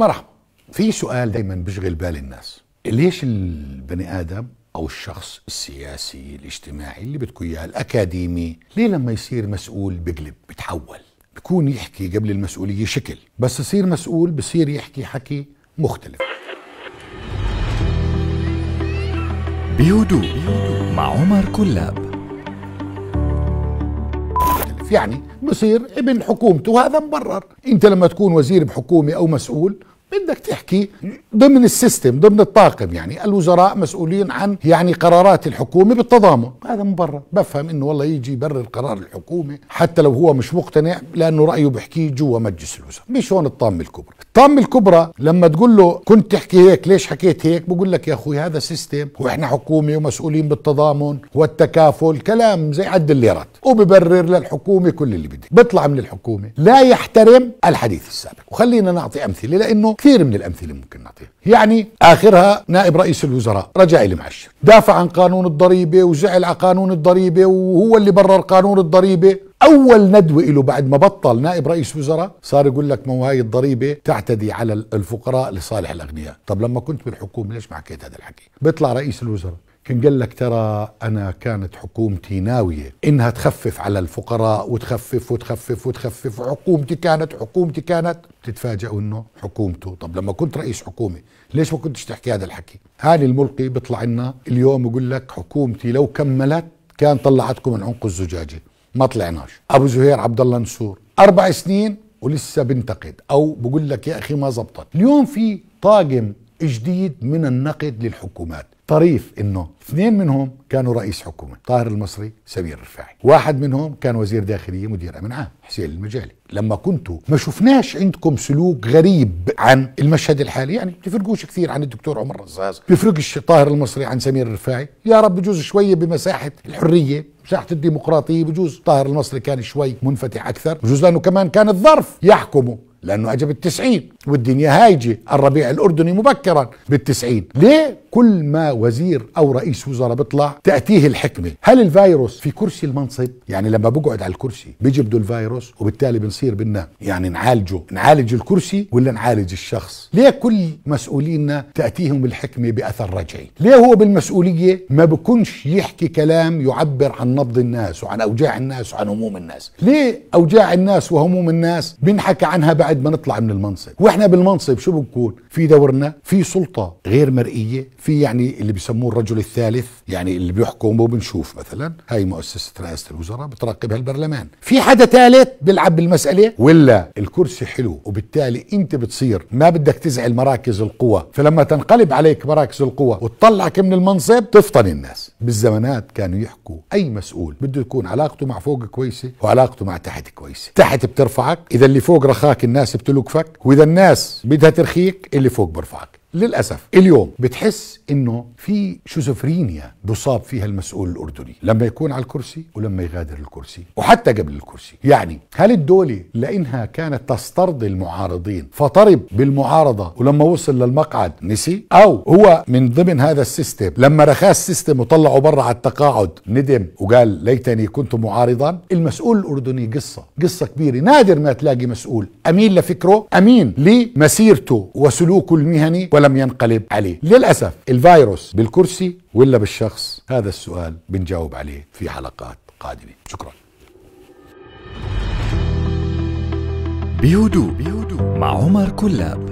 مرحبا في سؤال دايما بيشغل بال الناس ليش البني ادم او الشخص السياسي الاجتماعي اللي بدكم اياه الاكاديمي ليه لما يصير مسؤول بقلب بتحول بكون يحكي قبل المسؤوليه شكل بس يصير مسؤول بصير يحكي حكي مختلف بهدوء مع عمر كلاب يعني بصير ابن حكومته وهذا مبرر انت لما تكون وزير بحكومه او مسؤول بدك تحكي ضمن السيستم ضمن الطاقم يعني الوزراء مسؤولين عن يعني قرارات الحكومه بالتضامن هذا مبرر بفهم انه والله يجي يبرر قرار الحكومه حتى لو هو مش مقتنع لانه رايه بحكيه جوا مجلس الوزراء مش هون الطامه الكبرى الطامة الكبرى لما تقول له كنت تحكي هيك ليش حكيت هيك بقول لك يا اخوي هذا سيستم واحنا حكومه ومسؤولين بالتضامن والتكافل كلام زي عد الليرات وببرر للحكومه كل اللي بده بيطلع من الحكومه لا يحترم الحديث السابق وخلينا نعطي امثله لانه كثير من الامثله ممكن نعطيها يعني اخرها نائب رئيس الوزراء رجاء المعشر دافع عن قانون الضريبه وزعل على قانون الضريبه وهو اللي برر قانون الضريبه اول ندوه له بعد ما بطل نائب رئيس وزراء صار يقول لك ما هو هاي الضريبه تعتدي على الفقراء لصالح الاغنياء طب لما كنت بالحكومه ليش ما حكيت هذا الحكي بيطلع رئيس الوزراء كان قال لك ترى انا كانت حكومتي ناويه انها تخفف على الفقراء وتخفف وتخفف وتخفف وحكومتي كانت حكومتي كانت بتتفاجئوا انه حكومته طب لما كنت رئيس حكومه ليش ما كنتش تحكي هذا الحكي هاني الملقي بيطلع لنا اليوم يقول لك حكومتي لو كملت كان طلعتكم من عنق الزجاجه ما طلعناش ابو زهير عبد الله نسور اربع سنين ولسه بنتقد او بقول لك يا اخي ما زبطت اليوم في طاقم جديد من النقد للحكومات طريف انه اثنين منهم كانوا رئيس حكومه طاهر المصري سمير الرفاعي واحد منهم كان وزير داخليه مدير امن عام حسين المجالي لما كنتوا ما شفناش عندكم سلوك غريب عن المشهد الحالي يعني بتفرقوش كثير عن الدكتور عمر رزاز بيفرقش طاهر المصري عن سمير الرفاعي يا رب بجوز شويه بمساحه الحريه ساحه الديمقراطيه بجوز طاهر المصري كان شوي منفتح اكثر بجوز لانه كمان كان الظرف يحكمه لانه اجى بالتسعين والدنيا هايجة الربيع الأردني مبكرا بالتسعين ليه كل ما وزير أو رئيس وزراء بيطلع تأتيه الحكمة هل الفيروس في كرسي المنصب يعني لما بقعد على الكرسي بيجبدوا الفيروس وبالتالي بنصير بدنا يعني نعالجه نعالج الكرسي ولا نعالج الشخص ليه كل مسؤولينا تأتيهم الحكمة بأثر رجعي ليه هو بالمسؤولية ما بكونش يحكي كلام يعبر عن نبض الناس وعن أوجاع الناس وعن هموم الناس ليه أوجاع الناس وهموم الناس بنحكي عنها بعد ما نطلع من المنصب واحنا بالمنصب شو بنكون في دورنا في سلطه غير مرئيه في يعني اللي بسموه الرجل الثالث يعني اللي بيحكم وبنشوف مثلا هاي مؤسسه رئاسه الوزراء بتراقبها البرلمان في حدا ثالث بيلعب بالمساله ولا الكرسي حلو وبالتالي انت بتصير ما بدك تزعل مراكز القوى فلما تنقلب عليك مراكز القوى وتطلعك من المنصب تفطن الناس بالزمانات كانوا يحكوا اي مسؤول بده يكون علاقته مع فوق كويسه وعلاقته مع تحت كويسه تحت بترفعك اذا اللي فوق رخاك الناس بتلقفك واذا الناس الناس بدها ترخيك اللي فوق برفعك للاسف اليوم بتحس انه في شيزوفرينيا بصاب فيها المسؤول الاردني لما يكون على الكرسي ولما يغادر الكرسي وحتى قبل الكرسي يعني هل الدوله لانها كانت تسترضي المعارضين فطرب بالمعارضه ولما وصل للمقعد نسي او هو من ضمن هذا السيستم لما رخاه السيستم وطلعه برا على التقاعد ندم وقال ليتني كنت معارضا المسؤول الاردني قصه قصه كبيره نادر ما تلاقي مسؤول امين لفكره امين لمسيرته وسلوكه المهني ولم ينقلب عليه للأسف الفيروس بالكرسي ولا بالشخص هذا السؤال بنجاوب عليه في حلقات قادمة شكرا بهدوء مع عمر كلاب